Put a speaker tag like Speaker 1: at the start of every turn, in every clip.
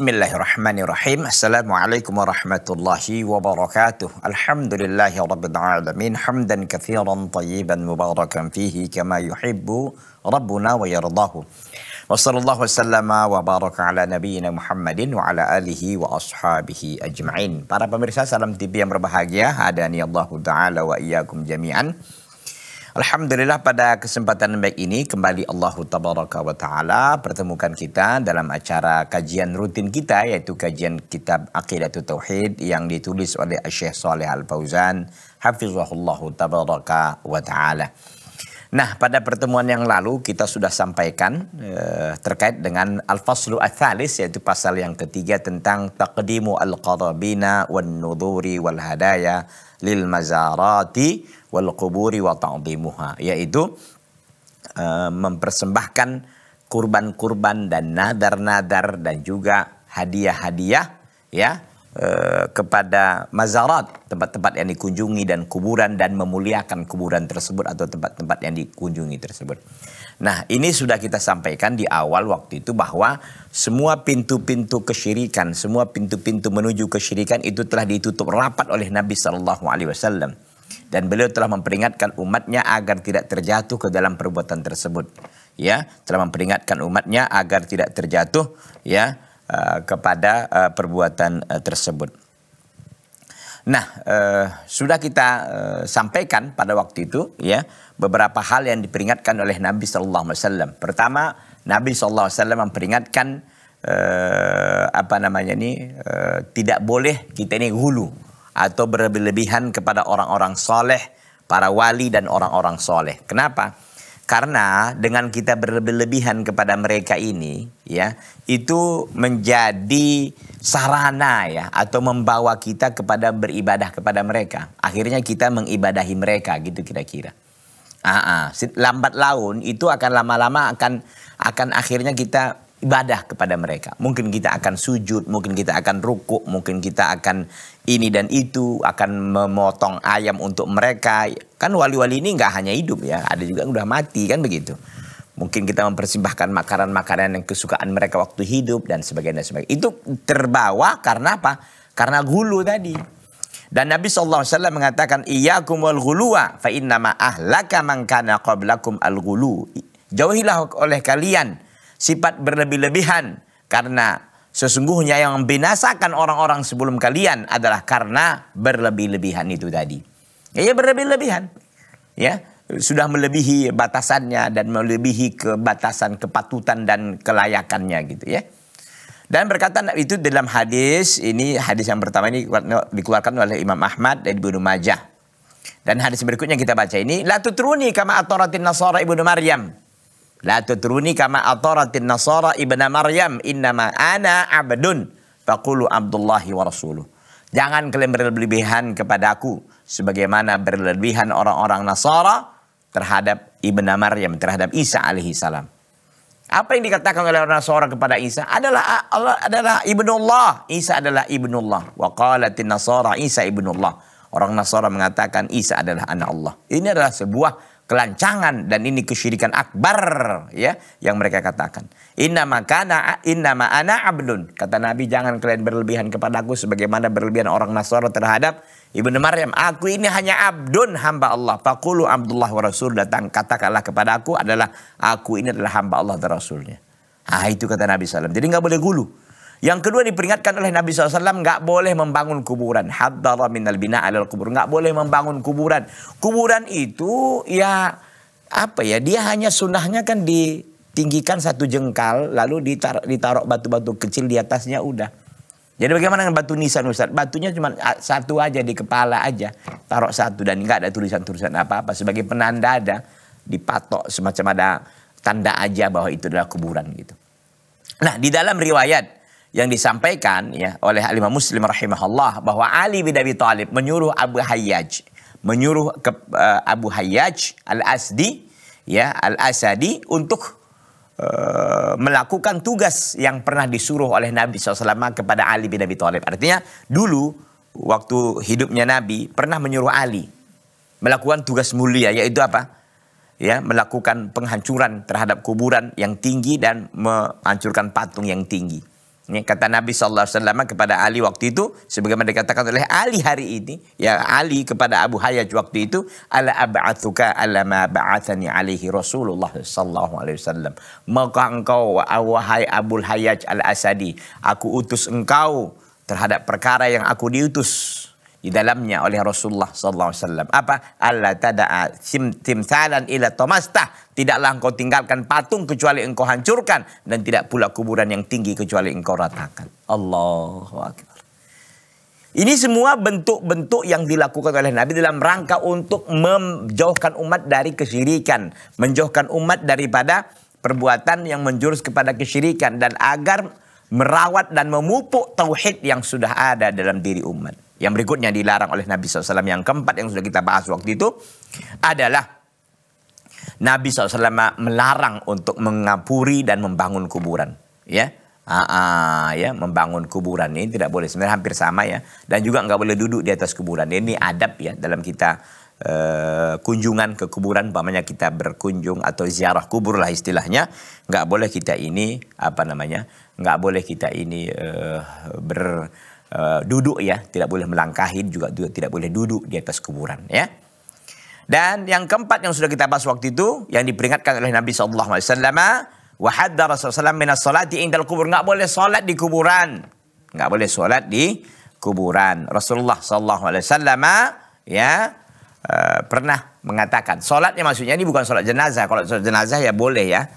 Speaker 1: بسم الله الرحمن الرحيم السلام عليكم ورحمة الله وبركاته الحمد لله رب العالمين حمدا كثيرا طيبا مباركا فيه كما يحب ربنا ويرضاه وصلى الله وسلم وبارك على نبينا محمد وعلى آله وأصحابه أجمعين para pemirsa salam TV yang berbahagia adani Allah taala wa iyyakum jami'an Alhamdulillah pada kesempatan baik ini kembali Allah Tabaraka wa Ta'ala pertemukan kita dalam acara kajian rutin kita yaitu kajian kitab Aqidatul Tauhid yang ditulis oleh Syekh Saleh Al-Fauzan Hafizahullah Tabaraka wa Ta'ala. Nah, pada pertemuan yang lalu kita sudah sampaikan eh, terkait dengan al-faslu Athalis thalis yaitu pasal yang ketiga tentang taqdimu al-qarabina wal nuduri wal hadaya lil mazarati wal kuburi wa ta'dhimuha yaitu uh, mempersembahkan kurban-kurban dan nadar-nadar dan juga hadiah-hadiah ya Eh, kepada mazarat, tempat-tempat yang dikunjungi dan kuburan dan memuliakan kuburan tersebut atau tempat-tempat yang dikunjungi tersebut. Nah, ini sudah kita sampaikan di awal waktu itu bahwa semua pintu-pintu kesyirikan, semua pintu-pintu menuju kesyirikan itu telah ditutup rapat oleh Nabi Shallallahu alaihi wasallam dan beliau telah memperingatkan umatnya agar tidak terjatuh ke dalam perbuatan tersebut ya telah memperingatkan umatnya agar tidak terjatuh ya Eh, kepada uh, perbuatan uh, tersebut. Nah, uh, sudah kita uh, sampaikan pada waktu itu ya beberapa hal yang diperingatkan oleh Nabi Shallallahu Alaihi Wasallam. Pertama, Nabi Shallallahu Alaihi Wasallam memperingatkan uh, apa namanya ini uh, tidak boleh kita ini hulu atau berlebihan kepada orang-orang soleh, para wali dan orang-orang soleh. Kenapa? Karena dengan kita berlebihan kepada mereka ini, ya, itu menjadi sarana ya atau membawa kita kepada beribadah kepada mereka. Akhirnya kita mengibadahi mereka gitu kira-kira. Ah, ah. lambat laun itu akan lama-lama akan akan akhirnya kita ibadah kepada mereka. Mungkin kita akan sujud, mungkin kita akan rukuk, mungkin kita akan ini dan itu, akan memotong ayam untuk mereka. Kan wali-wali ini nggak hanya hidup ya, ada juga yang udah mati kan begitu. Mungkin kita mempersembahkan makanan-makanan yang kesukaan mereka waktu hidup dan sebagainya. Dan sebagainya. Itu terbawa karena apa? Karena gulu tadi. Dan Nabi SAW mengatakan, Iyakum wal guluwa, fa'innama ahlaka mangkana qablakum al gulu. Jauhilah oleh kalian sifat berlebih-lebihan karena sesungguhnya yang membinasakan orang-orang sebelum kalian adalah karena berlebih-lebihan itu tadi. Ya, ya, berlebih-lebihan. Ya, sudah melebihi batasannya dan melebihi kebatasan kepatutan dan kelayakannya gitu ya. Dan berkata itu dalam hadis ini hadis yang pertama ini dikeluarkan oleh Imam Ahmad dan Ibnu Majah. Dan hadis berikutnya kita baca ini la tutruni kama atoratin nasara ibnu Maryam. La tutruni kama ataratin nasara ibna Maryam innama ana abdun faqulu abdullahi wa rasuluh. Jangan kalian berlebihan kepadaku sebagaimana berlebihan orang-orang Nasara terhadap ibna Maryam, terhadap Isa alaihi salam. Apa yang dikatakan oleh orang Nasara kepada Isa adalah Allah adalah ibnullah. Isa adalah ibnullah. Wa qalatin Nasara Isa ibnullah. Orang Nasara mengatakan Isa adalah anak Allah. Ini adalah sebuah kelancangan dan ini kesyirikan akbar ya yang mereka katakan. Inna makana inna ana abdun. Kata Nabi jangan kalian berlebihan kepadaku sebagaimana berlebihan orang Nasara terhadap Ibnu Maryam. Aku ini hanya abdun hamba Allah. pakulu Abdullah wa Rasul datang katakanlah kepadaku aku adalah aku ini adalah hamba Allah dan Rasulnya. Ah itu kata Nabi SAW. Jadi nggak boleh gulu. Yang kedua diperingatkan oleh Nabi SAW nggak boleh membangun kuburan. Haddara minal bina alal kubur. Nggak boleh membangun kuburan. Kuburan itu ya apa ya dia hanya sunnahnya kan ditinggikan satu jengkal lalu ditaruh, ditaruh batu-batu kecil di atasnya udah. Jadi bagaimana dengan batu nisan Ustaz? Batunya cuma satu aja di kepala aja. Taruh satu dan nggak ada tulisan-tulisan apa-apa. Sebagai penanda ada dipatok semacam ada tanda aja bahwa itu adalah kuburan gitu. Nah di dalam riwayat yang disampaikan ya oleh Alim Muslim rahimahullah bahwa Ali bin Abi Thalib menyuruh Abu Hayyaj menyuruh ke, uh, Abu Hayyaj Al-Asdi ya Al-Asadi untuk uh, melakukan tugas yang pernah disuruh oleh Nabi SAW kepada Ali bin Abi Thalib. Artinya dulu waktu hidupnya Nabi pernah menyuruh Ali melakukan tugas mulia yaitu apa? ya melakukan penghancuran terhadap kuburan yang tinggi dan menghancurkan patung yang tinggi. Ini kata Nabi SAW kepada Ali waktu itu, sebagaimana dikatakan oleh Ali hari ini, ya Ali kepada Abu Hayyaj waktu itu, ala ab'athuka ala ma ba'athani Alihi Rasulullah Shallallahu Maka engkau wahai Abu Hayyaj al Asadi, aku utus engkau terhadap perkara yang aku diutus di dalamnya oleh Rasulullah sallallahu alaihi wasallam. Apa? Allah tada'a timthalan ila tamastah. Tidaklah engkau tinggalkan patung kecuali engkau hancurkan dan tidak pula kuburan yang tinggi kecuali engkau ratakan. Allahu akbar. Ini semua bentuk-bentuk yang dilakukan oleh Nabi dalam rangka untuk menjauhkan umat dari kesyirikan, menjauhkan umat daripada perbuatan yang menjurus kepada kesyirikan dan agar merawat dan memupuk tauhid yang sudah ada dalam diri umat. Yang berikutnya dilarang oleh Nabi SAW yang keempat yang sudah kita bahas waktu itu adalah Nabi SAW melarang untuk mengapuri dan membangun kuburan. Ya, Aa, ah, ah, ya membangun kuburan ini tidak boleh sebenarnya hampir sama ya dan juga nggak boleh duduk di atas kuburan ini adab ya dalam kita eh, kunjungan ke kuburan umpamanya kita berkunjung atau ziarah kubur lah istilahnya nggak boleh kita ini apa namanya nggak boleh kita ini eh, ber Eh, duduk ya, tidak boleh melangkahi juga tidak boleh duduk di atas kuburan ya. Dan yang keempat yang sudah kita bahas waktu itu yang diperingatkan oleh Nabi sallallahu alaihi wasallam wa haddara Rasulullah minas salati indal kubur enggak boleh salat di kuburan. Enggak boleh salat di kuburan. Rasulullah sallallahu alaihi wasallam ya eh, pernah mengatakan salatnya maksudnya ini bukan salat jenazah. Kalau salat jenazah ya boleh ya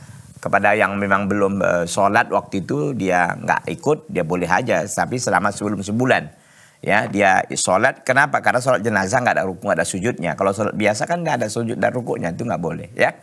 Speaker 1: kepada yang memang belum uh, sholat waktu itu dia nggak ikut dia boleh aja tapi selama sebelum sebulan ya dia sholat kenapa karena sholat jenazah nggak ada rukun nggak ada sujudnya kalau sholat biasa kan nggak ada sujud dan rukunya itu nggak boleh ya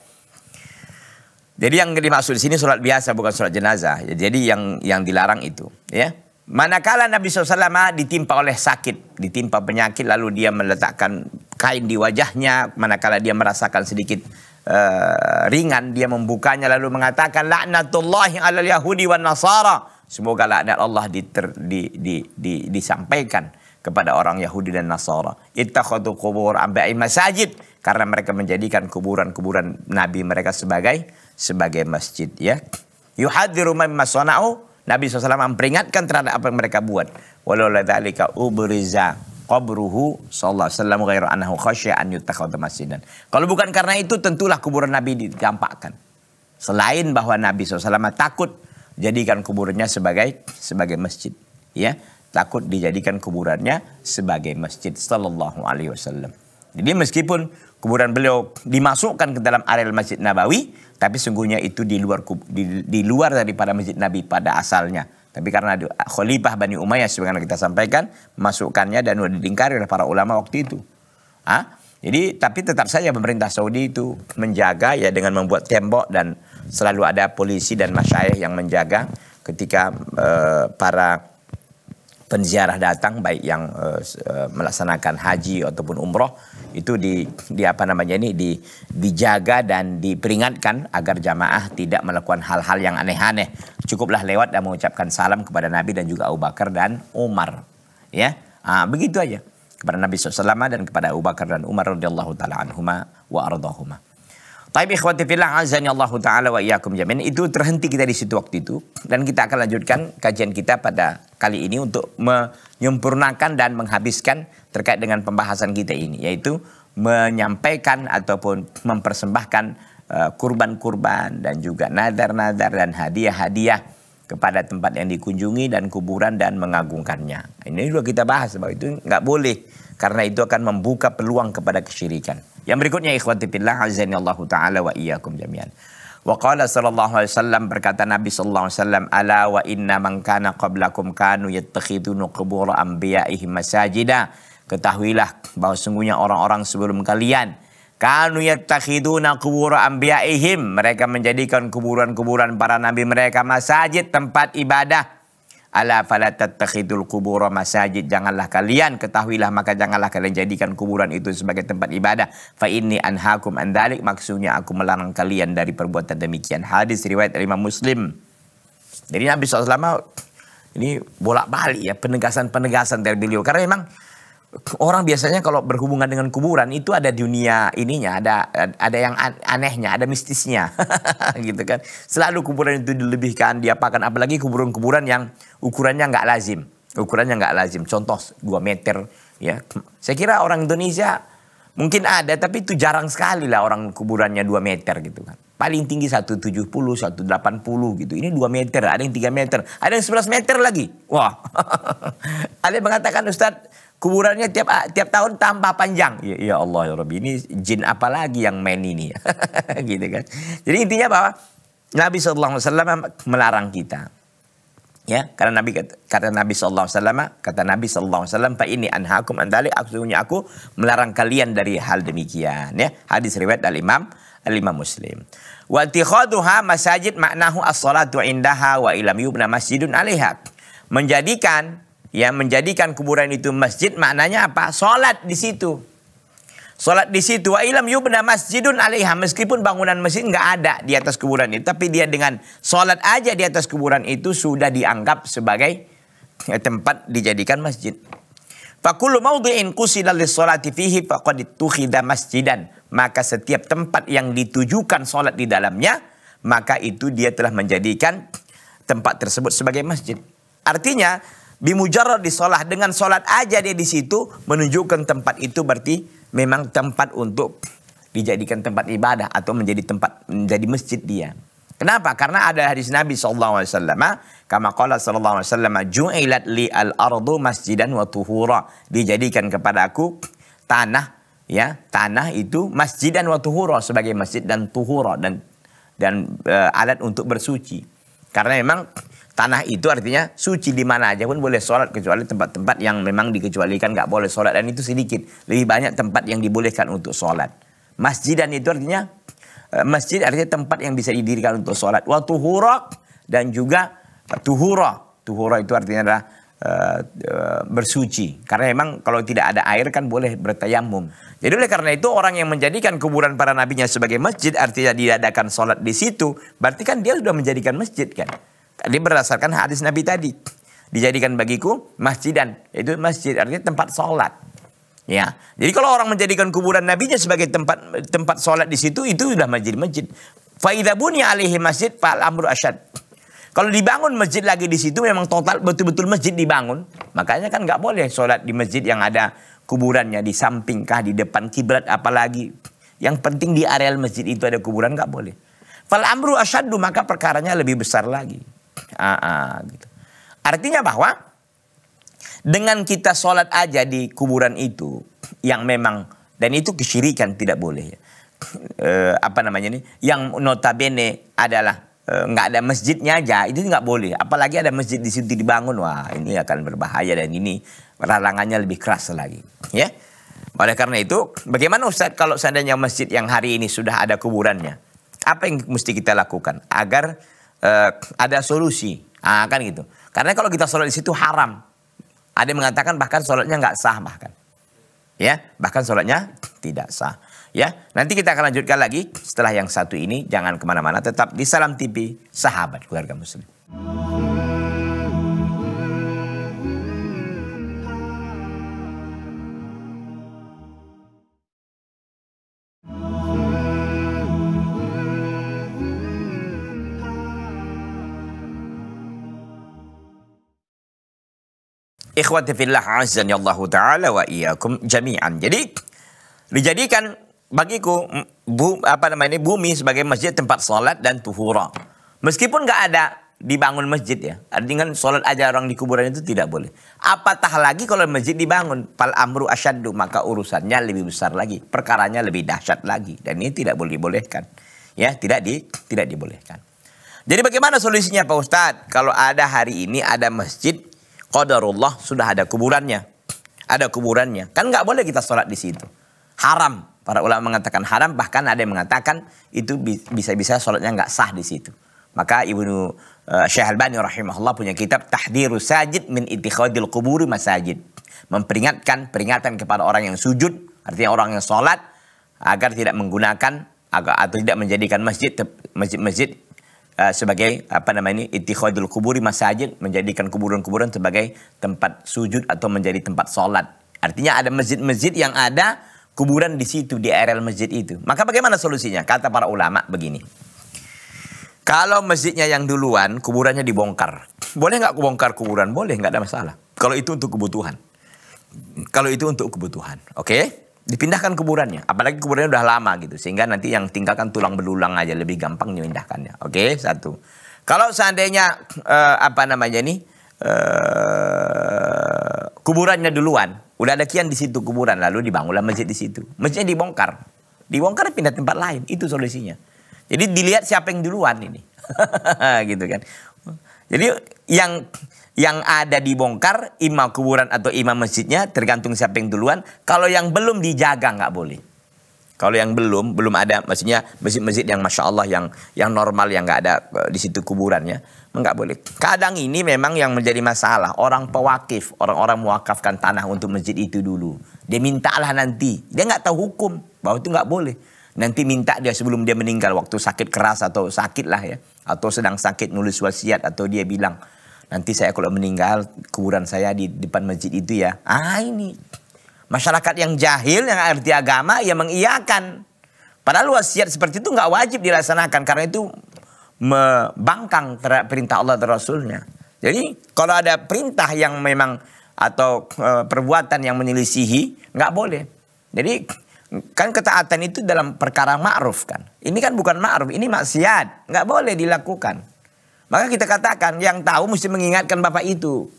Speaker 1: jadi yang dimaksud di sini sholat biasa bukan sholat jenazah jadi yang yang dilarang itu ya Manakala Nabi SAW ditimpa oleh sakit, ditimpa penyakit lalu dia meletakkan kain di wajahnya, manakala dia merasakan sedikit Eh, ringan dia membukanya lalu mengatakan laknatullahi alal yahudi wan nasara. Semoga laknat Allah diter, di, di, di, disampaikan kepada orang Yahudi dan Nasara. Ittakhadhu qubur ambai masajid karena mereka menjadikan kuburan-kuburan nabi mereka sebagai sebagai masjid ya. Yuhadziru mim Masnau Nabi SAW memperingatkan terhadap apa yang mereka buat. Walau dzalika ubriza qabruhu sallallahu alaihi wasallam ghairu annahu khasya an yutakhadha masjidan. Kalau bukan karena itu tentulah kuburan Nabi digampakkan. Selain bahwa Nabi SAW takut jadikan kuburannya sebagai sebagai masjid, ya takut dijadikan kuburannya sebagai masjid Sallallahu Alaihi Wasallam. Jadi meskipun kuburan beliau dimasukkan ke dalam areal Masjid Nabawi, tapi sungguhnya itu di luar di, di luar daripada Masjid Nabi pada asalnya. Tapi karena Khalifah Bani Umayyah sebagaimana kita sampaikan, masukkannya dan sudah didingkari oleh para ulama waktu itu. Hah? Jadi tapi tetap saja pemerintah Saudi itu menjaga ya dengan membuat tembok dan selalu ada polisi dan masyayikh yang menjaga ketika eh, para penziarah datang baik yang uh, melaksanakan haji ataupun umroh itu di, di apa namanya ini di, dijaga dan diperingatkan agar jamaah tidak melakukan hal-hal yang aneh-aneh. Cukuplah lewat dan mengucapkan salam kepada Nabi dan juga Abu Bakar dan Umar. Ya, nah, begitu aja kepada Nabi SAW dan kepada Abu Bakar dan Umar radhiyallahu taala anhuma wa ardahuma. Taib ikhwati fillah azani Allah taala wa iyyakum jamin. Itu terhenti kita di situ waktu itu dan kita akan lanjutkan kajian kita pada kali ini untuk menyempurnakan dan menghabiskan terkait dengan pembahasan kita ini yaitu menyampaikan ataupun mempersembahkan eh, kurban-kurban dan juga nadar-nadar dan hadiah-hadiah kepada tempat yang dikunjungi dan kuburan dan mengagungkannya. Ini juga kita bahas bahwa itu nggak boleh karena itu akan membuka peluang kepada kesyirikan. Yang berikutnya ikhwati fillah azani Allah taala wa iyyakum jami'an. Wa qala sallallahu alaihi wasallam berkata Nabi sallallahu alaihi wasallam ala wa inna man kana qablakum kanu yattakhidunu qubur anbiya'ihim masajida. Ketahuilah bahwa sungguhnya orang-orang sebelum kalian kanu yattakhiduna qubur anbiya'ihim mereka menjadikan kuburan-kuburan para nabi mereka masajid tempat ibadah. Ala falatattakhidul kubura masajid. Janganlah kalian ketahuilah maka janganlah kalian jadikan kuburan itu sebagai tempat ibadah. Fa inni anhakum an dhalik. Maksudnya aku melarang kalian dari perbuatan demikian. Hadis riwayat Imam Muslim. Jadi Nabi SAW ini bolak-balik ya penegasan-penegasan dari beliau. Karena memang orang biasanya kalau berhubungan dengan kuburan itu ada dunia ininya, ada ada yang anehnya, ada mistisnya, gitu kan. Selalu kuburan itu dilebihkan, diapakan, apalagi kuburan-kuburan yang ukurannya nggak lazim, ukurannya nggak lazim. Contoh 2 meter, ya. Saya kira orang Indonesia mungkin ada, tapi itu jarang sekali lah orang kuburannya 2 meter gitu kan. Paling tinggi 170, 180 gitu. Ini 2 meter, ada yang 3 meter, ada yang 11 meter lagi. Wah, ada yang mengatakan Ustadz kuburannya tiap ah, tiap tahun tambah panjang. Ya, ya Allah ya Rabbi, ini jin apa lagi yang main ini? gitu kan. Jadi intinya bahwa Nabi SAW alaihi wasallam melarang kita. Ya, karena Nabi kata Nabi SAW, alaihi wasallam, kata Nabi SAW, alaihi wasallam, ini anhakum an dzalik, aku melarang kalian dari hal demikian." Ya, hadis riwayat Al-Imam Al-Imam Muslim. Wa ittikhaduha masajid maknahu as-salatu indaha wa ilam yubna masjidun alihak. Menjadikan ya menjadikan kuburan itu masjid maknanya apa? Salat di situ. Salat di situ wa ilam yubna masjidun alaiha meskipun bangunan masjid nggak ada di atas kuburan itu tapi dia dengan salat aja di atas kuburan itu sudah dianggap sebagai tempat dijadikan masjid. Fakulu qusila lis-salati fihi faqad itukhidha masjidan. Maka setiap tempat yang ditujukan solat di dalamnya, maka itu dia telah menjadikan tempat tersebut sebagai masjid. Artinya, bimujarrad di sholat dengan solat aja dia di situ menunjukkan tempat itu berarti memang tempat untuk dijadikan tempat ibadah atau menjadi tempat menjadi masjid dia. Kenapa? Karena ada hadis Nabi saw, alaihi wasallam, ah, kama qala sallallahu alaihi ju'ilat li al-ardu masjidan wa tuhura. Dijadikan kepada aku tanah ya, tanah itu masjidan dan wa tuhura sebagai masjid dan tuhura dan dan eh, alat untuk bersuci. Karena memang Tanah itu artinya suci di mana aja pun boleh sholat kecuali tempat-tempat yang memang dikecualikan nggak boleh sholat dan itu sedikit. Lebih banyak tempat yang dibolehkan untuk sholat. Masjid dan itu artinya eh, masjid artinya tempat yang bisa didirikan untuk sholat. waktu tuhurok dan juga tuhura. Tuhura itu artinya adalah Uh, uh, bersuci. Karena memang kalau tidak ada air kan boleh bertayamum. Jadi oleh karena itu orang yang menjadikan kuburan para nabinya sebagai masjid artinya diadakan sholat di situ. Berarti kan dia sudah menjadikan masjid kan. Ini berdasarkan hadis Nabi tadi. Dijadikan bagiku masjidan. Itu masjid artinya tempat sholat. Ya, jadi kalau orang menjadikan kuburan Nabi nya sebagai tempat tempat sholat di situ itu sudah masjid-masjid. faidah bunyi alihi masjid fal amru asyad. Kalau dibangun masjid lagi di situ memang total betul-betul masjid dibangun. Makanya kan nggak boleh sholat di masjid yang ada kuburannya di samping kah di depan kiblat apalagi. Yang penting di areal masjid itu ada kuburan nggak boleh. Fal amru asyaddu maka perkaranya lebih besar lagi. Aa, ah, ah, gitu. Artinya bahwa dengan kita sholat aja di kuburan itu yang memang dan itu kesyirikan tidak boleh ya. E, apa namanya nih yang notabene adalah eh, nggak e, ada masjidnya aja itu nggak boleh apalagi ada masjid di situ dibangun wah ini akan berbahaya dan ini larangannya lebih keras lagi ya oleh karena itu bagaimana Ustadz kalau seandainya masjid yang hari ini sudah ada kuburannya apa yang mesti kita lakukan agar uh, ada solusi. Nah, kan gitu. Karena kalau kita sholat di situ haram. Ada yang mengatakan bahkan sholatnya nggak sah bahkan. Ya, bahkan sholatnya tidak sah. Ya, nanti kita akan lanjutkan lagi setelah yang satu ini. Jangan kemana-mana, tetap di Salam TV, sahabat keluarga muslim. Ikhwati fillah azan ya Allah taala wa iyyakum jami'an. Jadi dijadikan bagiku bu, apa namanya bumi sebagai masjid tempat salat dan tuhura. Meskipun nggak ada dibangun masjid ya. kan sholat aja orang di kuburan itu tidak boleh. Apatah lagi kalau masjid dibangun. Pal amru asyaddu. Maka urusannya lebih besar lagi. Perkaranya lebih dahsyat lagi. Dan ini tidak boleh dibolehkan. Ya tidak di tidak dibolehkan. Jadi bagaimana solusinya Pak Ustadz? Kalau ada hari ini ada masjid Qadarullah sudah ada kuburannya. Ada kuburannya. Kan nggak boleh kita sholat di situ. Haram. Para ulama mengatakan haram. Bahkan ada yang mengatakan itu bisa-bisa sholatnya nggak sah di situ. Maka Ibnu uh, Syekh Al-Bani rahimahullah punya kitab Tahdiru Sajid min Itikhadil Kuburi Masajid. Memperingatkan peringatan kepada orang yang sujud, artinya orang yang sholat, agar tidak menggunakan atau tidak menjadikan masjid-masjid Eh, sebagai apa namanya ini di kuburi masajid menjadikan kuburan-kuburan sebagai tempat sujud atau menjadi tempat sholat. Artinya ada masjid-masjid yang ada kuburan di situ di areal masjid itu. Maka bagaimana solusinya? Kata para ulama begini. Kalau masjidnya yang duluan kuburannya dibongkar. Boleh nggak kubongkar kuburan? Boleh nggak ada masalah. Kalau itu untuk kebutuhan. Kalau itu untuk kebutuhan. Oke? Okay? dipindahkan kuburannya. Apalagi kuburannya udah lama gitu. Sehingga nanti yang tinggalkan tulang belulang aja lebih gampang dipindahkannya Oke, satu. Kalau seandainya uh, apa namanya ini uh, kuburannya duluan, udah ada kian di situ kuburan, lalu dibangunlah masjid di situ. Masjidnya dibongkar. Dibongkar pindah tempat lain, itu solusinya. Jadi dilihat siapa yang duluan ini. gitu kan. Jadi yang yang ada dibongkar imam kuburan atau imam masjidnya tergantung siapa yang duluan kalau yang belum dijaga nggak boleh kalau yang belum belum ada maksudnya masjid-masjid yang masya Allah yang yang normal yang nggak ada eh, di situ kuburannya nggak boleh kadang ini memang yang menjadi masalah orang pewakif orang-orang mewakafkan tanah untuk masjid itu dulu dia mintalah nanti dia nggak tahu hukum bahwa itu nggak boleh nanti minta dia sebelum dia meninggal waktu sakit keras atau sakit lah ya atau sedang sakit nulis wasiat atau dia bilang nanti saya kalau meninggal kuburan saya di depan masjid itu ya. Ah ini masyarakat yang jahil yang arti agama yang mengiyakan. Padahal wasiat seperti itu nggak wajib dilaksanakan karena itu membangkang terhadap perintah Allah dan Rasulnya. Jadi kalau ada perintah yang memang atau e, perbuatan yang menyelisihi nggak boleh. Jadi kan ketaatan itu dalam perkara ma'ruf kan. Ini kan bukan ma'ruf, ini maksiat. Nggak boleh dilakukan. Maka kita katakan yang tahu mesti mengingatkan bapak itu.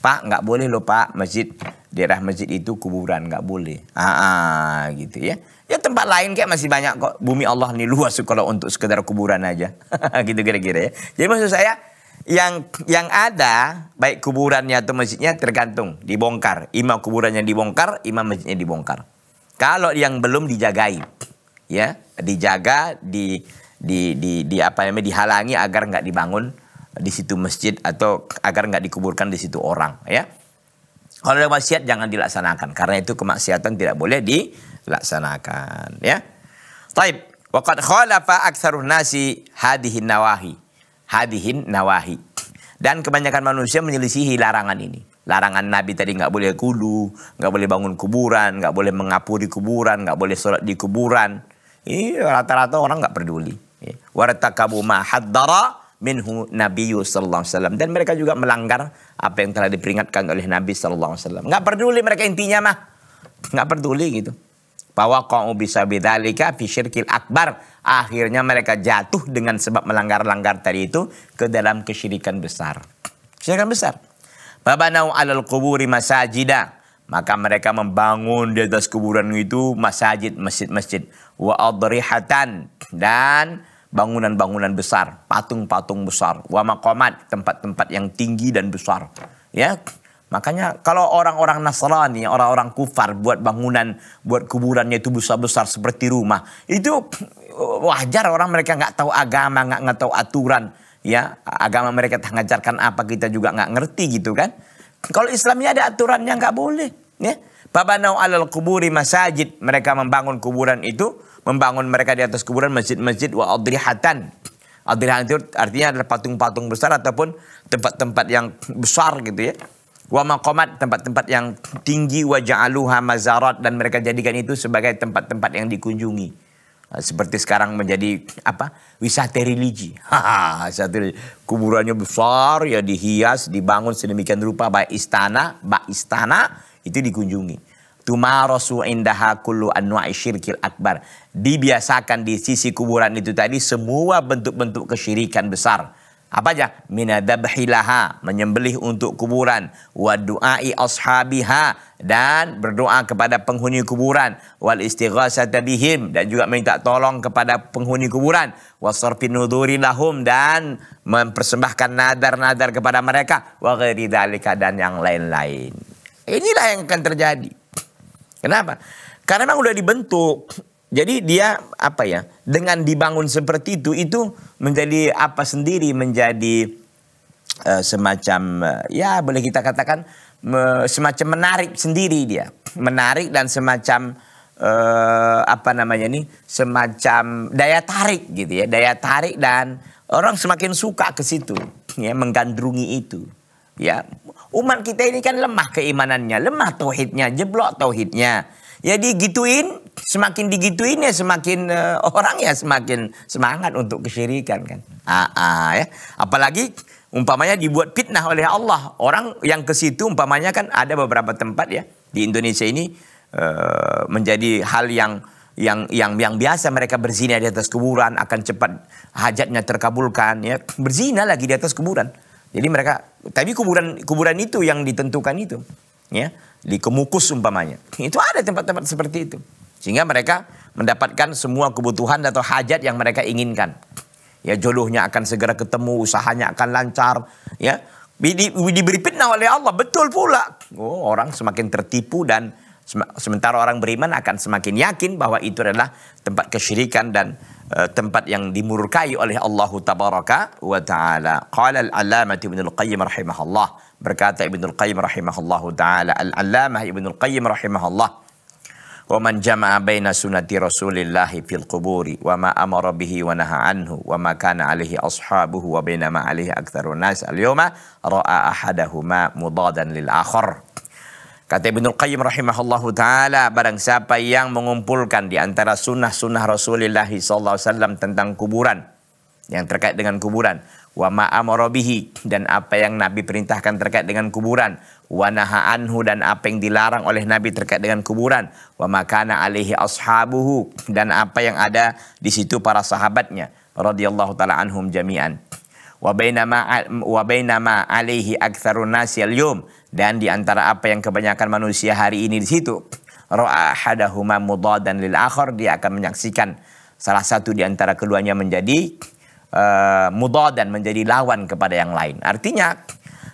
Speaker 1: Pak nggak boleh loh pak masjid daerah masjid itu kuburan nggak boleh. Ah, ah gitu ya. Ya tempat lain kayak masih banyak kok. Bumi Allah ini luas kalau untuk sekedar kuburan aja. gitu kira-kira ya. Jadi maksud saya yang yang ada baik kuburannya atau masjidnya tergantung dibongkar. Imam kuburannya dibongkar, imam masjidnya dibongkar. Kalau yang belum dijagai, ya dijaga di di, di, di apa namanya dihalangi agar nggak dibangun di situ masjid atau agar nggak dikuburkan di situ orang ya. Kalau ada maksiat jangan dilaksanakan karena itu kemaksiatan tidak boleh dilaksanakan ya. Taib, waqad khalafa aktsarun nasi hadihin nawahi. Hadihin nawahi. Dan kebanyakan manusia menyelisihi larangan ini. Larangan Nabi tadi nggak boleh kudu, nggak boleh bangun kuburan, nggak boleh mengapuri kuburan, nggak boleh sholat di kuburan. Ini iya, rata-rata orang nggak peduli. Wartakabu ma haddara minhu Nabi sallallahu alaihi wasallam dan mereka juga melanggar apa yang telah diperingatkan oleh Nabi sallallahu alaihi wasallam. Enggak peduli mereka intinya mah. Enggak peduli gitu. Bahwa kaum bisa bedalika fi syirkil akbar. Akhirnya mereka jatuh dengan sebab melanggar-langgar tadi itu ke dalam kesyirikan besar. Kesyirikan besar. Babanau alal kuburi masajida. Maka mereka membangun di atas kuburan itu masajid, masjid-masjid. Wa adrihatan. Dan bangunan-bangunan besar, patung-patung besar, wamakomat, tempat-tempat yang tinggi dan besar. Ya, Makanya kalau orang-orang Nasrani, orang-orang kufar buat bangunan, buat kuburannya itu besar-besar seperti rumah. Itu wajar orang mereka nggak tahu agama, nggak nggak tahu aturan. Ya agama mereka mengajarkan apa kita juga nggak ngerti gitu kan. Kalau Islamnya ada aturannya nggak boleh. Ya. Babanau alal kuburi masajid. Mereka membangun kuburan itu. Membangun mereka di atas kuburan masjid-masjid wa adrihatan. Adrihatan itu artinya adalah patung-patung besar ataupun tempat-tempat yang besar gitu ya. Wa maqamat tempat-tempat yang tinggi wa ja'aluha mazarat dan mereka jadikan itu sebagai tempat-tempat yang dikunjungi. Nah, seperti sekarang menjadi apa? Wisata religi. Satu kuburannya besar ya dihias, dibangun sedemikian rupa baik istana, baik istana itu dikunjungi. Tumarosu indaha kullu anwa'i syirkil akbar. Dibiasakan di sisi kuburan itu tadi semua bentuk-bentuk kesyirikan besar. Apa aja? Minadabhilaha, menyembelih untuk kuburan. Wadu'ai ashabiha, dan berdoa kepada penghuni kuburan. Wal istighasata bihim, dan juga minta tolong kepada penghuni kuburan. Wasarfin lahum, dan mempersembahkan nadar-nadar kepada mereka. Wa dan yang lain-lain. Inilah yang akan terjadi. Kenapa? Karena memang udah dibentuk. Jadi dia apa ya? Dengan dibangun seperti itu itu menjadi apa sendiri menjadi uh, semacam uh, ya boleh kita katakan me, semacam menarik sendiri dia. Menarik dan semacam uh, apa namanya nih? Semacam daya tarik gitu ya. Daya tarik dan orang semakin suka ke situ ya menggandrungi itu. Ya, Umat kita ini kan lemah keimanannya, lemah tauhidnya, jeblok tauhidnya. Jadi ya gituin, semakin digituin ya semakin uh, orang ya semakin semangat untuk kesyirikan kan. Aa, ya. Apalagi umpamanya dibuat fitnah oleh Allah. Orang yang ke situ umpamanya kan ada beberapa tempat ya di Indonesia ini uh, menjadi hal yang yang yang yang biasa mereka berzina di atas kuburan akan cepat hajatnya terkabulkan ya berzina lagi di atas kuburan jadi mereka, tapi kuburan kuburan itu yang ditentukan itu, ya di Kemukus umpamanya. Itu ada tempat-tempat seperti itu. Sehingga mereka mendapatkan semua kebutuhan atau hajat yang mereka inginkan. Ya jodohnya akan segera ketemu, usahanya akan lancar, ya. Di, diberi fitnah oleh Allah, betul pula. Oh, orang semakin tertipu dan sementara orang beriman akan semakin yakin bahwa itu adalah tempat kesyirikan dan tempat yang dimurkai oleh Allah tabaraka wa taala. Qala al-allamah Ibn Al-Qayyim rahimahullah. Berkata Ibn Al-Qayyim rahimahullah taala, al-allamah Ibn Al-Qayyim rahimahullah wa man jama'a baina sunnati Rasulillah fil quburi wa ma amara bihi wa naha anhu wa ma kana alaihi ashabuhu wa baina ma alaihi aktharun nas al-yawma ra'a ahadahuma mudadan lil akhar. Kata Ibnu Qayyim rahimahullahu taala barang siapa yang mengumpulkan di antara sunnah-sunnah Rasulullah SAW tentang kuburan yang terkait dengan kuburan wa ma dan apa yang Nabi perintahkan terkait dengan kuburan wa naha anhu dan apa yang dilarang oleh Nabi terkait dengan kuburan wa makana alaihi ashabuhu dan apa yang ada di situ para sahabatnya radhiyallahu taala anhum jami'an wa bainama wa bainama alaihi aktsarun nasi al-yum dan di antara apa yang kebanyakan manusia hari ini di situ, mudah dan lil akhor dia akan menyaksikan salah satu di antara keduanya menjadi uh, eh, dan menjadi lawan kepada yang lain. Artinya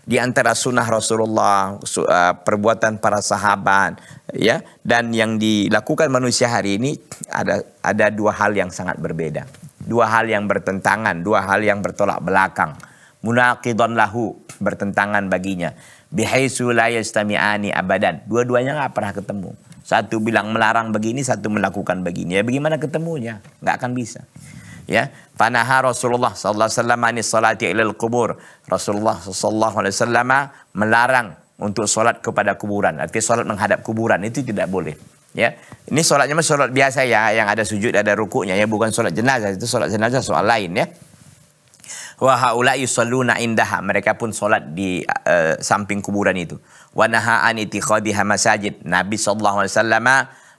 Speaker 1: di antara sunnah Rasulullah, eh, perbuatan para sahabat, ya, dan yang dilakukan manusia hari ini ada ada dua hal yang sangat berbeda, dua hal yang bertentangan, dua hal yang bertolak belakang, Munakidon lahu bertentangan baginya bihaitsu la yastami'ani abadan. Dua-duanya nggak pernah ketemu. Satu bilang melarang begini, satu melakukan begini. Ya bagaimana ketemunya? Nggak akan bisa. Ya, panaha Rasulullah sallallahu alaihi wasallam anis salati ilal kubur. Rasulullah sallallahu alaihi wasallam melarang untuk sholat kepada kuburan. Artinya sholat menghadap kuburan itu tidak boleh. Ya, ini sholatnya mah sholat biasa ya, yang ada sujud, ada rukuknya ya, bukan sholat jenazah. Itu sholat jenazah soal lain ya wa haula yusalluna indaha mereka pun salat di uh, samping kuburan itu wa naha an ittikhadiha masajid nabi sallallahu alaihi wasallam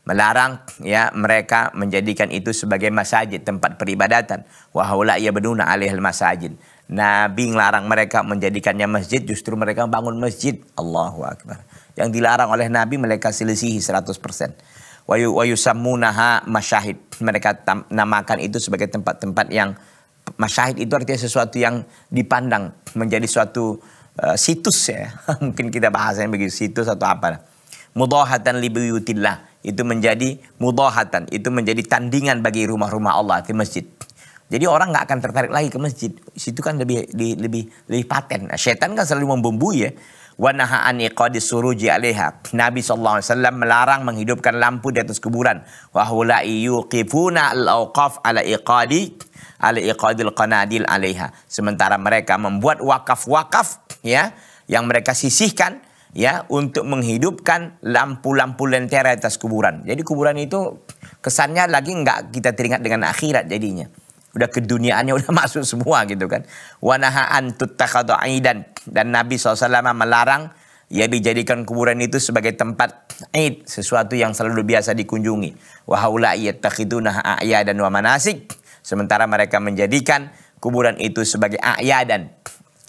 Speaker 1: melarang ya mereka menjadikan itu sebagai masjid tempat peribadatan wa haula yabnuna alaihal masajid nabi melarang mereka menjadikannya masjid justru mereka bangun masjid Allahu akbar yang dilarang oleh nabi mereka selisihi 100% wa yusammunaha masyahid mereka tam, namakan itu sebagai tempat-tempat yang Masyahid itu artinya sesuatu yang dipandang menjadi suatu uh, situs ya. Mungkin kita bahasanya begitu situs atau apa. Mudahatan libuyutillah itu menjadi mudahatan, itu menjadi tandingan bagi rumah-rumah Allah di masjid. Jadi orang nggak akan tertarik lagi ke masjid. Situ kan lebih di, lebih lebih paten. Nah, Setan kan selalu membumbui ya. Wa naha an suruji alaiha. Nabi saw alaihi melarang menghidupkan lampu di atas kuburan. Wahula hula'i al-awqaf ala iqadi al-iqadil qanadil 'alaiha. Sementara mereka membuat wakaf-wakaf ya yang mereka sisihkan ya untuk menghidupkan lampu-lampu lentera atas kuburan. Jadi kuburan itu kesannya lagi nggak kita teringat dengan akhirat jadinya. Udah keduniaannya udah masuk semua gitu kan. Wanaha antuttakhadhu aidan dan Nabi SAW melarang ya dijadikan kuburan itu sebagai tempat ain sesuatu yang selalu biasa dikunjungi. Wa haula a'ya dan wa Sementara mereka menjadikan kuburan itu sebagai dan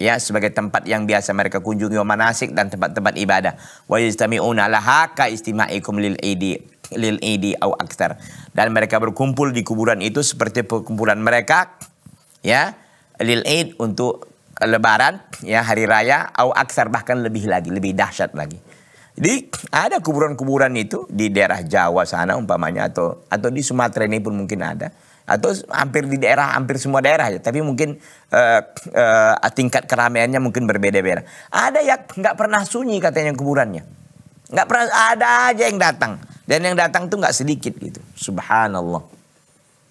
Speaker 1: ya sebagai tempat yang biasa mereka kunjungi manasik dan tempat-tempat ibadah wa yastami'una laha ka istima'ikum lil idi lil idi au aktar dan mereka berkumpul di kuburan itu seperti perkumpulan mereka ya lil id untuk lebaran ya hari raya au aktar bahkan lebih lagi lebih dahsyat lagi jadi ada kuburan-kuburan itu di daerah Jawa sana umpamanya atau atau di Sumatera ini pun mungkin ada atau hampir di daerah hampir semua daerah ya tapi mungkin uh, uh, tingkat keramaiannya mungkin berbeda-beda ada yang nggak pernah sunyi katanya kuburannya nggak pernah ada aja yang datang dan yang datang tuh nggak sedikit gitu subhanallah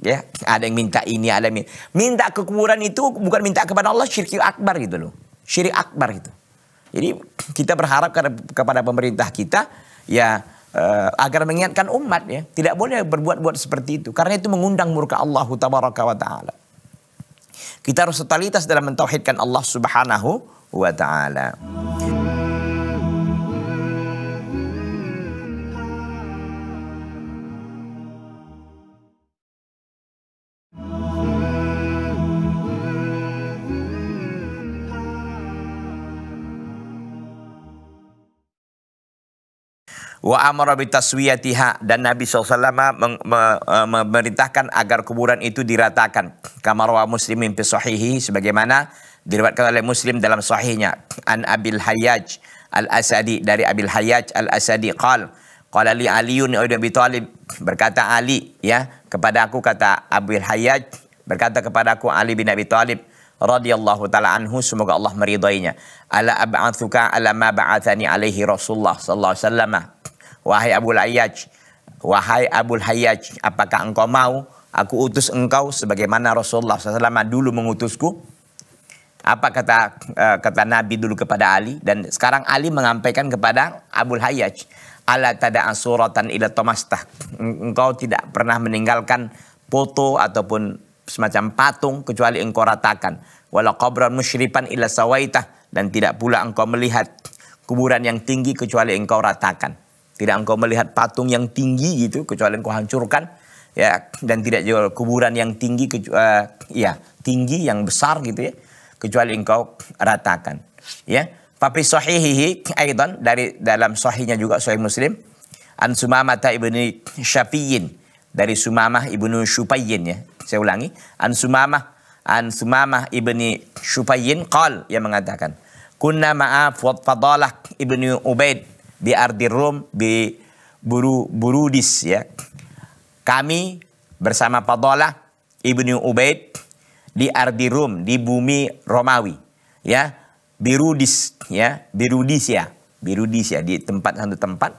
Speaker 1: ya ada yang minta ini ada yang minta. minta ke kuburan itu bukan minta kepada Allah syirik akbar gitu loh syirik akbar gitu jadi kita berharap kepada pemerintah kita ya uh, agar mengingatkan umat ya tidak boleh berbuat-buat seperti itu karena itu mengundang murka Allah wa kita harus totalitas dalam mentauhidkan Allah subhanahu wa taala Wa amara bitaswiyatiha dan Nabi SAW e, memerintahkan agar kuburan itu diratakan. Kama wa Muslimin fi sahihi sebagaimana diriwayatkan oleh Muslim dalam sahihnya. An Abil Hayyaj Al-Asadi dari Abil Hayyaj Al-Asadi qal qala li Aliun bin Abi Thalib berkata Ali ya kepada aku kata Abil Hayyaj berkata kepada aku Ali bin Abi Thalib radhiyallahu taala anhu semoga Allah meridainya ala ab'atsuka ala ma ba'athani alaihi Rasulullah sallallahu alaihi wasallam Wahai Abu Hayyaj, wahai Abu Hayyaj, apakah engkau mau aku utus engkau sebagaimana Rasulullah SAW dulu mengutusku? Apa kata eh, kata Nabi dulu kepada Ali dan sekarang Ali mengampaikan kepada Abu Hayyaj, ala tada asuratan ila tomastah. Engkau tidak pernah meninggalkan foto ataupun semacam patung kecuali engkau ratakan. Wala qabran musyripan ila sawaitah dan tidak pula engkau melihat kuburan yang tinggi kecuali engkau ratakan. Tidak engkau melihat patung yang tinggi gitu kecuali engkau hancurkan ya dan tidak juga kuburan yang tinggi uh, ya tinggi yang besar gitu ya kecuali engkau ratakan ya. Tapi sahihihi aidan dari dalam sahihnya juga sahih Muslim an Sumamah ibni Syafiyin dari Sumamah ibnu Syubayyin ya. Saya ulangi an Sumamah an Sumamah ibni Syubayyin qal yang mengatakan kunna ma'a Fadalah ibnu Ubaid di ardi Rum di buru burudis ya. Kami bersama Fadalah ibnu Ubaid di ardi Rum di bumi Romawi ya birudis ya birudis ya birudis ya di tempat satu tempat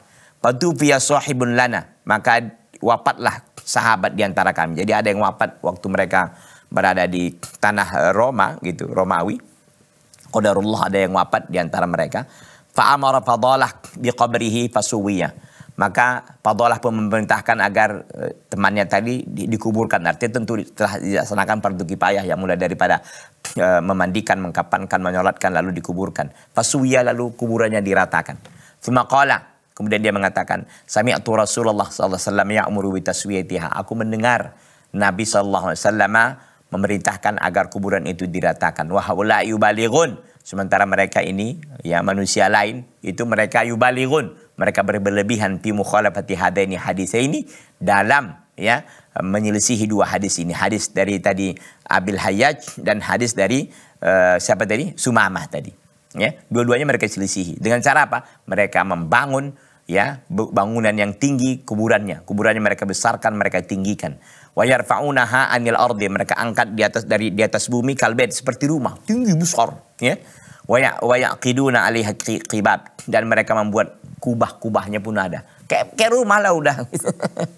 Speaker 1: via sahibun lana maka wafatlah sahabat di antara kami jadi ada yang wafat waktu mereka berada di tanah Roma gitu Romawi Qadarullah ada yang wafat di antara mereka Fa'amara Fadalah biqabrihi fasuwiyah. Maka Fadalah pun memerintahkan agar eh, temannya tadi di, dikuburkan. Artinya tentu telah dilaksanakan perduki payah yang mulai daripada e, memandikan, mengkapankan, menyolatkan lalu dikuburkan. Fasuwiyah lalu kuburannya diratakan. Fumaqala. Kemudian dia mengatakan, Sami'atu Rasulullah SAW ya'muru bitaswiyatiha. Aku mendengar Nabi SAW memerintahkan agar kuburan itu diratakan. Wahaulai yubalighun Sementara mereka ini, ya manusia lain, itu mereka yubalighun. Mereka berlebihan fi mukhalafati hadaini hadis ini dalam ya menyelisihi dua hadis ini. Hadis dari tadi Abil Hayyaj dan hadis dari uh, siapa tadi? Sumamah tadi. Ya, dua-duanya mereka selisihi. Dengan cara apa? Mereka membangun ya bangunan yang tinggi kuburannya. Kuburannya mereka besarkan, mereka tinggikan wayarfaunaha anil ardi mereka angkat di atas dari di atas bumi kalbet seperti rumah tinggi besar ya waya wayaqiduna alaiha qibab dan mereka membuat kubah-kubahnya pun ada kayak kayak rumah lah udah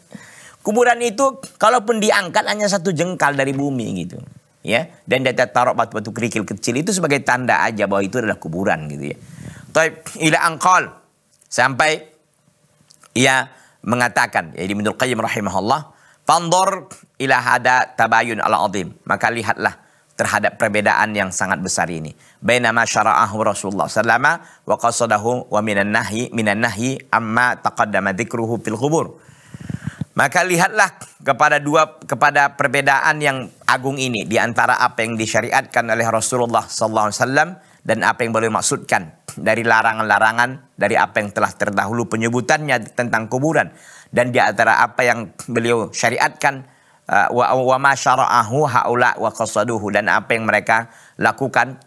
Speaker 1: kuburan itu kalaupun diangkat hanya satu jengkal dari bumi gitu ya dan dia taruh batu-batu kerikil kecil itu sebagai tanda aja bahwa itu adalah kuburan gitu ya Taib ila angkol sampai ia mengatakan ya menurut Qayyim rahimahullah Fandor ila hada tabayun ala azim. Maka lihatlah terhadap perbedaan yang sangat besar ini. ma syara'ahu Rasulullah SAW wa qasadahu wa minan nahi minan nahi amma taqaddama dzikruhu fil khubur. Maka lihatlah kepada dua kepada perbedaan yang agung ini di antara apa yang disyariatkan oleh Rasulullah sallallahu alaihi wasallam dan apa yang boleh maksudkan dari larangan-larangan dari apa yang telah terdahulu penyebutannya tentang kuburan dan di antara apa yang beliau syariatkan uh, wa wa ma wa qasaduhu dan apa yang mereka lakukan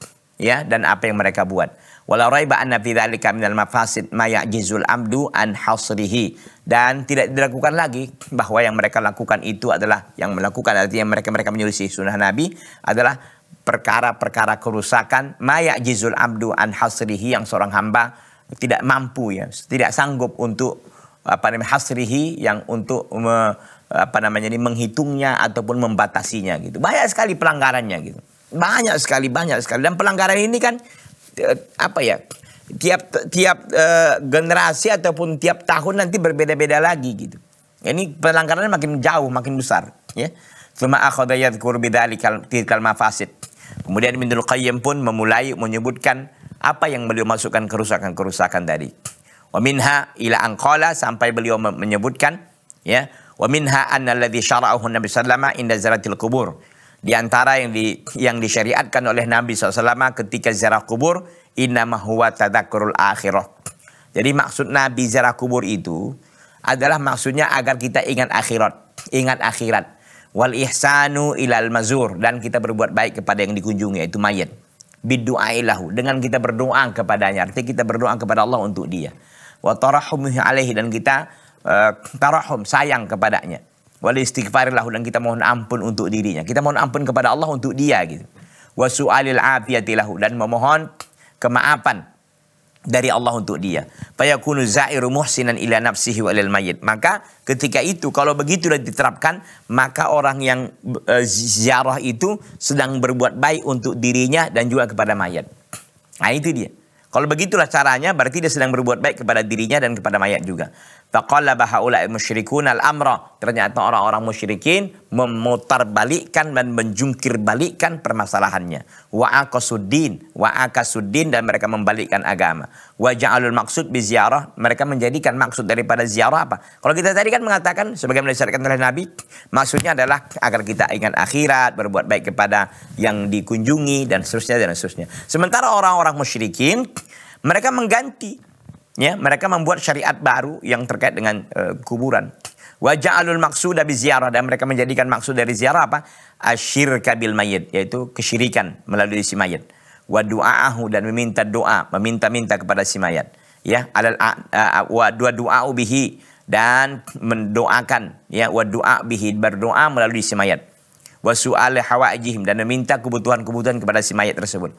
Speaker 1: ya dan apa yang mereka buat. Wala raiba anna fi dzalika minal mafasid ma amdu an hasrihi dan tidak dilakukan lagi bahwa yang mereka lakukan itu adalah yang melakukan artinya mereka mereka menyelisih sunnah Nabi adalah perkara-perkara kerusakan mayak jizul abdu an hasrihi yang seorang hamba tidak mampu ya tidak sanggup untuk apa namanya hasrihi yang untuk me, apa namanya ini menghitungnya ataupun membatasinya gitu. Banyak sekali pelanggarannya gitu. Banyak sekali banyak sekali dan pelanggaran ini kan eh, apa ya? tiap tiap uh, generasi ataupun tiap tahun nanti berbeda-beda lagi gitu. Ini pelanggarannya makin jauh, makin besar, ya. Cuma akhadha yadhkur bidzalikal mafasid. Kemudian Ibnu Qayyim pun memulai menyebutkan apa yang beliau masukkan kerusakan-kerusakan tadi. Wa minha ila angkola sampai beliau menyebutkan ya wa minha anna alladhi syara'ahu Nabi sallallahu inda zaratil kubur. Di antara yang di yang disyariatkan oleh Nabi SAW ketika ziarah kubur ma huwa tadakkurul akhirah. Jadi maksud Nabi ziarah kubur itu adalah maksudnya agar kita ingat akhirat, ingat akhirat. Wal ihsanu ilal mazur dan kita berbuat baik kepada yang dikunjungi yaitu mayat. Bidu'ailahu dengan kita berdoa kepadanya. Artinya kita berdoa kepada Allah untuk dia wa tarahumuhi alaihi dan kita uh, tarahum sayang kepadanya wa istighfarillahu dan kita mohon ampun untuk dirinya kita mohon ampun kepada Allah untuk dia gitu wa su'alil lahu dan memohon kemaafan dari Allah untuk dia. Fayakunu zairu muhsinan ila nafsihi wa lil mayyit. Maka ketika itu kalau begitu sudah diterapkan, maka orang yang e, ziarah itu sedang berbuat baik untuk dirinya dan juga kepada mayat. Nah itu dia. Kalau begitulah caranya berarti dia sedang berbuat baik kepada dirinya dan kepada mayat juga. Faqallaba haula'i musyrikun al-amra. Ternyata orang-orang musyrikin memutarbalikkan dan menjungkir balikkan permasalahannya. Wa aqasuddin, wa aqasuddin dan mereka membalikkan agama. Wa ja'alul maksud bi ziarah, mereka menjadikan maksud daripada ziarah apa? Kalau kita tadi kan mengatakan sebagai disampaikan oleh Nabi, maksudnya adalah agar kita ingat akhirat, berbuat baik kepada yang dikunjungi dan seterusnya dan seterusnya. Sementara orang-orang musyrikin mereka mengganti ya mereka membuat syariat baru yang terkait dengan uh, kuburan wajah alul maksud dari ziarah dan mereka menjadikan maksud dari ziarah apa ashir kabil mayit yaitu kesyirikan melalui si mayit wadu'ahu dan meminta doa meminta-minta kepada si mayat. ya alal wa bihi dan mendoakan ya wa bihi berdoa melalui si mayat. wa su'al hawaijihim dan meminta kebutuhan-kebutuhan kepada si mayat tersebut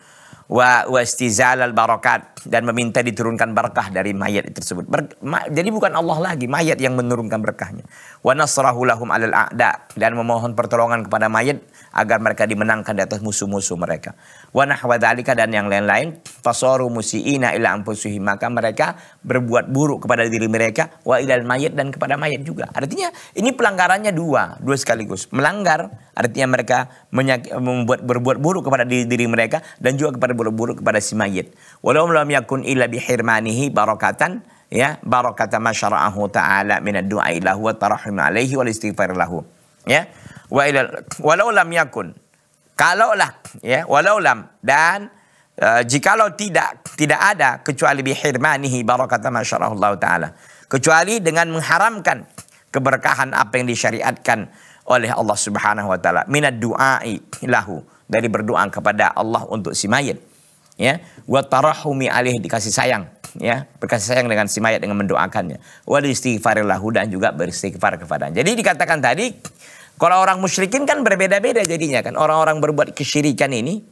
Speaker 1: wa wastizal al barakat dan meminta diturunkan berkah dari mayat tersebut. Ber, ma, jadi bukan Allah lagi mayat yang menurunkan berkahnya. Wa nasrahu lahum alal a'da dan memohon pertolongan kepada mayat agar mereka dimenangkan di atas musuh-musuh mereka. Wa nahwadzalika dan yang lain-lain fasaru musiina ila anfusihim maka mereka berbuat buruk kepada diri mereka wa ilal mayat dan kepada mayat juga. Artinya ini pelanggarannya dua, dua sekaligus. Melanggar artinya mereka membuat berbuat buruk kepada diri, diri mereka dan juga kepada buruk kepada si mayit. Walau lam yakun illa bihirmanihi barakatan ya barakata masyara'ahu ta'ala min ad-du'a lahu wa tarahim alaihi wal istighfar lahu. Ya. Wa ila walau lam yakun kalaulah ya walau lam dan uh, jikalau tidak tidak ada kecuali bihirmanihi barakata masyara'ahu ta'ala. Kecuali dengan mengharamkan keberkahan apa yang disyariatkan oleh Allah Subhanahu wa taala minad du'a lahu dari berdoa kepada Allah untuk si mayit ya wa tarahumi alih dikasih sayang ya berkasih sayang dengan si mayat dengan mendoakannya wal istighfarilahu dan juga beristighfar kepada jadi dikatakan tadi kalau orang musyrikin kan berbeda-beda jadinya kan orang-orang berbuat kesyirikan ini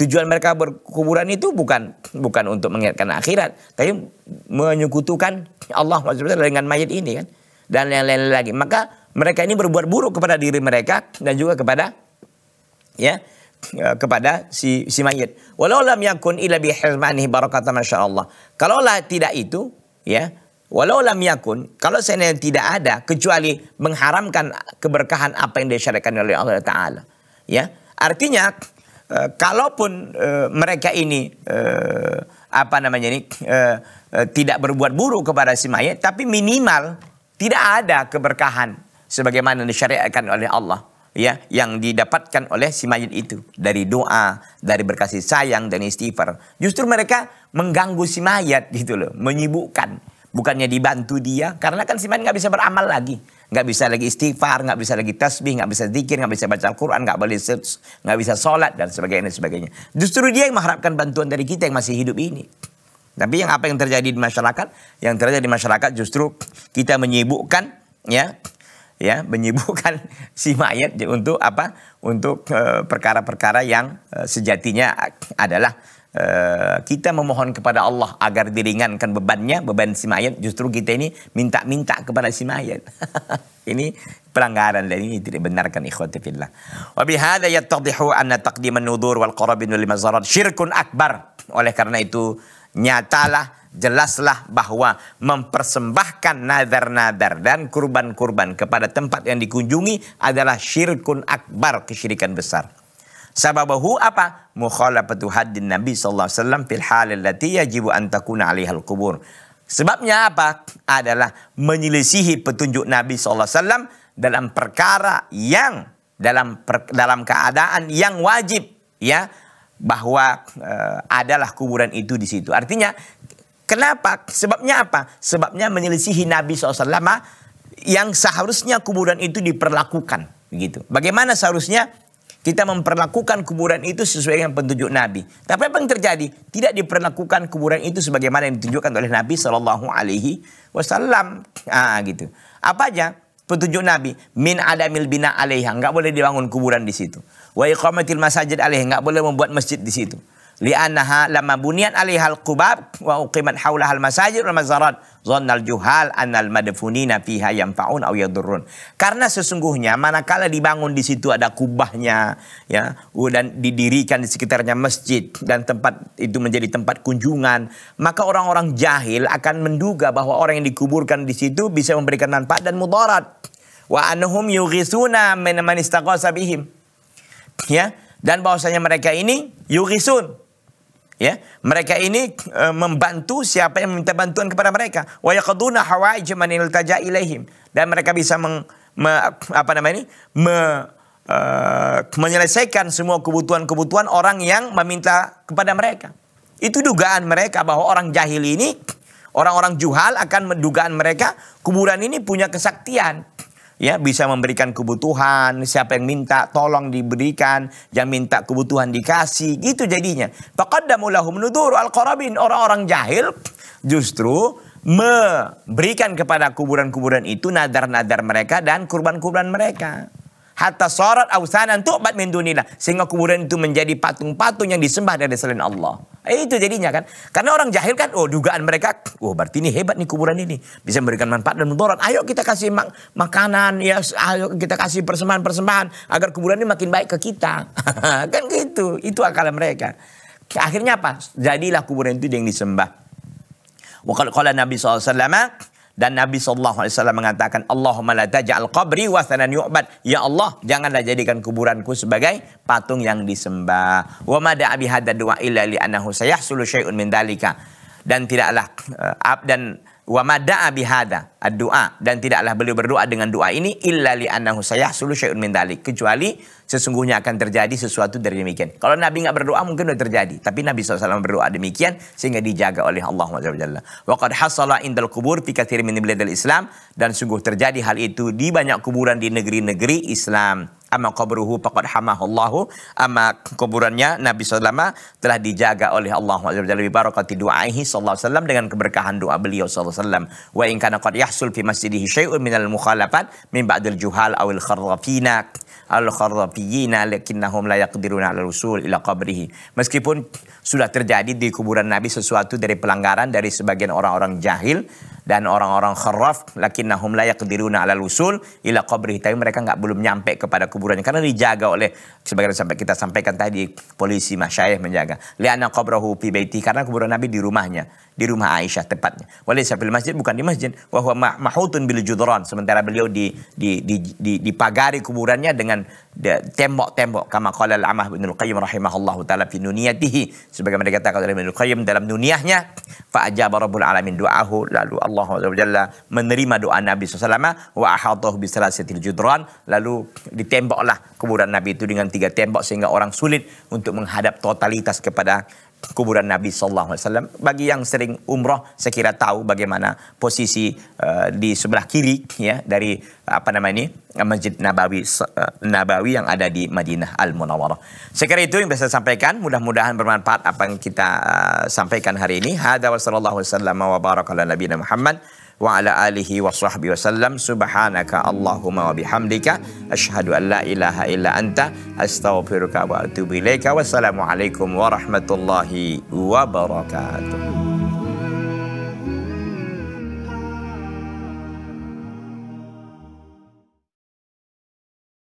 Speaker 1: tujuan mereka berkuburan itu bukan bukan untuk mengingatkan akhirat tapi menyekutukan Allah SWT dengan mayat ini kan dan yang lain-lain lagi maka mereka ini berbuat buruk kepada diri mereka dan juga kepada ya Eh, kepada si si mayit. Walau lam yakun ila bi hirmanihi barakatan masyaallah. Kalaulah tidak itu, ya. Walau lam yakun, kalau saya tidak ada kecuali mengharamkan keberkahan apa yang disyariatkan oleh Allah taala. Ya. Artinya eh, kalaupun eh, mereka ini apa namanya ini tidak berbuat buruk kepada si mayit, tapi minimal tidak ada keberkahan sebagaimana disyariatkan oleh Allah ya yang didapatkan oleh si mayit itu dari doa, dari berkasih sayang dan istighfar. Justru mereka mengganggu si mayat gitu loh, menyibukkan. Bukannya dibantu dia, karena kan si mayat nggak bisa beramal lagi, nggak bisa lagi istighfar, nggak bisa lagi tasbih, nggak bisa zikir, nggak bisa baca Al-Quran, nggak boleh nggak bisa sholat dan sebagainya sebagainya. Justru dia yang mengharapkan bantuan dari kita yang masih hidup ini. Tapi yang apa yang terjadi di masyarakat? Yang terjadi di masyarakat justru kita menyibukkan ya ya menyibukkan si mayat untuk apa untuk eh, perkara-perkara yang eh, sejatinya adalah eh, kita memohon kepada Allah agar diringankan bebannya beban si mayat justru kita ini minta-minta kepada si mayat ini pelanggaran dan ini tidak benarkan ikhwati fillah wa bihadha yattadihu anna taqdim an-nudur wal qarabin wal mazarat syirkun akbar oleh karena itu nyatalah jelaslah bahwa mempersembahkan nadar-nadar dan kurban-kurban kepada tempat yang dikunjungi adalah syirkun akbar, kesyirikan besar. Sababahu apa? Mukhalafatu haddin Nabi saw. alaihi wasallam fil halil lati yajibu an takuna Sebabnya apa? Adalah menyelisihi petunjuk Nabi saw dalam perkara yang dalam per, dalam keadaan yang wajib ya bahwa e, adalah kuburan itu di situ. Artinya Kenapa? Sebabnya apa? Sebabnya menyelisihi Nabi SAW yang seharusnya kuburan itu diperlakukan. Begitu. Bagaimana seharusnya kita memperlakukan kuburan itu sesuai dengan petunjuk Nabi. Tapi apa yang terjadi? Tidak diperlakukan kuburan itu sebagaimana yang ditunjukkan oleh Nabi Shallallahu Alaihi Wasallam. Ah gitu. Apa aja? Petunjuk Nabi min adamil bina alaiha Enggak boleh dibangun kuburan di situ. Wa iqamatil masajid alaiha Enggak boleh membuat masjid di situ li'annaha lama bunian alaihal qubab wa uqimat haulahal masajid wal mazarat zonnal juhal annal madfunina fiha yanfa'un aw yadurrun karena sesungguhnya manakala dibangun di situ ada kubahnya ya dan didirikan di sekitarnya masjid dan tempat itu menjadi tempat kunjungan maka orang-orang jahil akan menduga bahwa orang yang dikuburkan di situ bisa memberikan manfaat dan mudarat wa anhum yughisuna man istaqasa bihim ya dan bahwasanya mereka ini yughisun ya mereka ini e, membantu siapa yang meminta bantuan kepada mereka wa yaquduna hawaij ilaihim dan mereka bisa meng, me, apa namanya ini me, e, menyelesaikan semua kebutuhan-kebutuhan orang yang meminta kepada mereka itu dugaan mereka bahwa orang jahil ini orang-orang juhal akan mendugaan mereka kuburan ini punya kesaktian ya bisa memberikan kebutuhan siapa yang minta tolong diberikan yang minta kebutuhan dikasih gitu jadinya taqaddamu lahum nudur al-qarabin orang-orang jahil justru memberikan kepada kuburan-kuburan itu nadar-nadar mereka dan kurban-kurban mereka hatta sorat awsanan tu'bat min dunillah sehingga kuburan itu menjadi patung-patung yang disembah dari selain Allah Eh, itu jadinya kan. Karena orang jahil kan, oh dugaan mereka, oh berarti ini hebat nih kuburan ini. Bisa memberikan manfaat dan mudarat. Ayo kita kasih mak makanan, ya ayo kita kasih persembahan-persembahan. Agar kuburan ini makin baik ke kita. kan gitu, itu akal mereka. Akhirnya apa? Jadilah kuburan itu yang disembah. Wakil kala Nabi SAW, dan Nabi SAW mengatakan, Allahumma la taja'al qabri wasanan yu'bad. Ya Allah, janganlah jadikan kuburanku sebagai patung yang disembah. Wa mada abi hadad du'a illa li annahu sayahsulu syai'un min dalika. Dan tidaklah, uh, dan wa mada'a bihada doa dan tidaklah beliau berdoa dengan doa ini illa li annahu sayahsulu syai'un min dalik kecuali sesungguhnya akan terjadi sesuatu dari demikian. Kalau Nabi nggak berdoa mungkin sudah terjadi, tapi Nabi SAW berdoa demikian sehingga dijaga oleh Allah Subhanahu wa qad hasala indal kubur fi katsirin min Islam dan sungguh terjadi hal itu di banyak kuburan di negeri-negeri Islam. Amma qabruhu faqad hamahullahu. Amma kuburannya Nabi SAW telah dijaga oleh Allah SWT. Lebih barakati du'aihi SAW dengan keberkahan doa beliau SAW. Wa in kana qad yahsul fi masjidihi syai'un minal mukhalafat min ba'dil juhal awil kharrafina al-kharrafiyina lakinnahum la yaqdiruna ala usul ila qabrihi. Meskipun sudah terjadi di kuburan Nabi sesuatu dari pelanggaran dari sebagian orang-orang jahil, dan orang-orang kharraf lakinnahum la yaqdiruna ala usul ila qabri tapi mereka nggak belum nyampe kepada kuburannya karena dijaga oleh sebagaimana sampai kita sampaikan tadi polisi masyayikh menjaga anna qabrahu fi baiti karena kuburan Nabi di rumahnya di rumah Aisyah tepatnya wali fil masjid bukan di masjid wa huwa mahutun bil judran sementara beliau di di di, di dipagari kuburannya dengan tembok-tembok kama qala al-amah binul al-qayyim rahimahullahu taala fi nuniyatihi sebagaimana dikatakan oleh binul Qayyim dalam nuniyahnya fa ajaba rabbul alamin du'ahu lalu Allah Allah Jalla menerima doa Nabi SAW wa ahadahu bi salasati judran lalu ditemboklah kuburan Nabi itu dengan tiga tembok sehingga orang sulit untuk menghadap totalitas kepada kuburan Nabi Sallallahu Alaihi Wasallam. Bagi yang sering umroh, saya kira tahu bagaimana posisi uh, di sebelah kiri ya dari apa namanya ini Masjid Nabawi uh, Nabawi yang ada di Madinah Al Munawwarah. Saya kira itu yang bisa saya sampaikan. Mudah-mudahan bermanfaat apa yang kita uh, sampaikan hari ini. Hada wa sallallahu wasallam wa baraka ala Muhammad. وعلى آله وصحبه وسلم سبحانك اللهم وبحمدك أشهد أن لا إله إلا أنت أستغفرك وأتوب إليك والسلام عليكم ورحمة الله وبركاته